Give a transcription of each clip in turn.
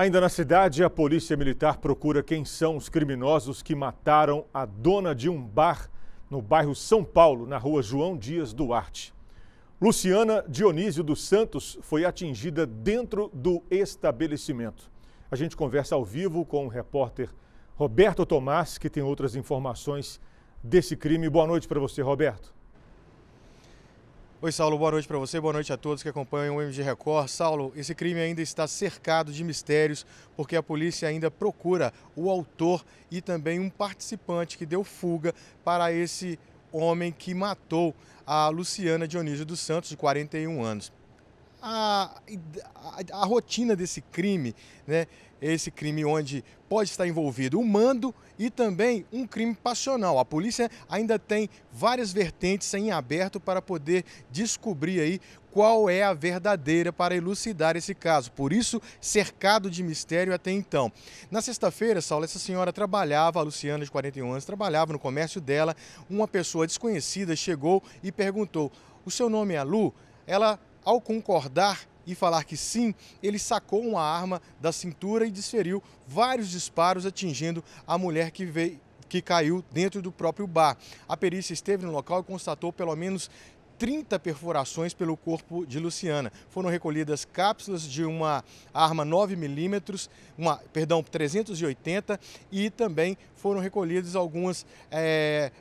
Ainda na cidade, a polícia militar procura quem são os criminosos que mataram a dona de um bar no bairro São Paulo, na rua João Dias Duarte. Luciana Dionísio dos Santos foi atingida dentro do estabelecimento. A gente conversa ao vivo com o repórter Roberto Tomás, que tem outras informações desse crime. Boa noite para você, Roberto. Oi, Saulo, boa noite para você, boa noite a todos que acompanham o MG Record. Saulo, esse crime ainda está cercado de mistérios porque a polícia ainda procura o autor e também um participante que deu fuga para esse homem que matou a Luciana Dionísio dos Santos, de 41 anos a, a, a, rotina desse crime, né? Esse crime onde pode estar envolvido o mando e também um crime passional. A polícia ainda tem várias vertentes em aberto para poder descobrir aí qual é a verdadeira para elucidar esse caso. Por isso, cercado de mistério até então. Na sexta-feira, Saulo, essa senhora trabalhava, a Luciana, de 41 anos, trabalhava no comércio dela. Uma pessoa desconhecida chegou e perguntou: O seu nome é Lu? Ela ao concordar e falar que sim, ele sacou uma arma da cintura e desferiu vários disparos, atingindo a mulher que veio que caiu dentro do próprio bar. A perícia esteve no local e constatou pelo menos 30 perfurações pelo corpo de Luciana. Foram recolhidas cápsulas de uma arma 9 milímetros, uma, perdão, 380 e também foram recolhidas algumas é,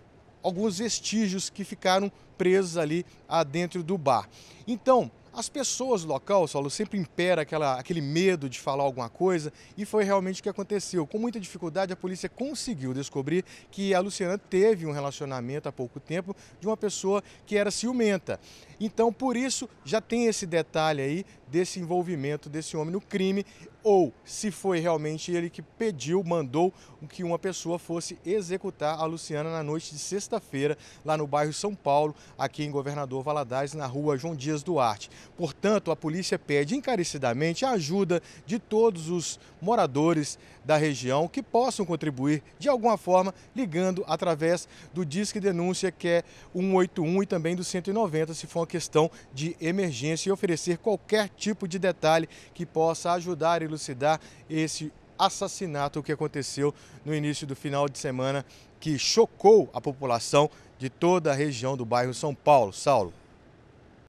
alguns vestígios que ficaram presos ali ah, dentro do bar. Então, as pessoas do local, Saulo, sempre impera aquela, aquele medo de falar alguma coisa e foi realmente o que aconteceu. Com muita dificuldade, a polícia conseguiu descobrir que a Luciana teve um relacionamento há pouco tempo de uma pessoa que era ciumenta. Então, por isso, já tem esse detalhe aí desse envolvimento desse homem no crime ou se foi realmente ele que pediu, mandou que uma pessoa fosse executar a Luciana na noite de sexta-feira lá no bairro São Paulo, aqui em Governador Valadares, na rua João Dias Duarte. Portanto, a polícia pede encarecidamente a ajuda de todos os moradores da região que possam contribuir de alguma forma ligando através do Disque Denúncia, que é 181 e também do 190, se for uma questão de emergência e oferecer qualquer tipo de detalhe que possa ajudar a elucidar esse assassinato que aconteceu no início do final de semana que chocou a população de toda a região do bairro São Paulo. Saulo.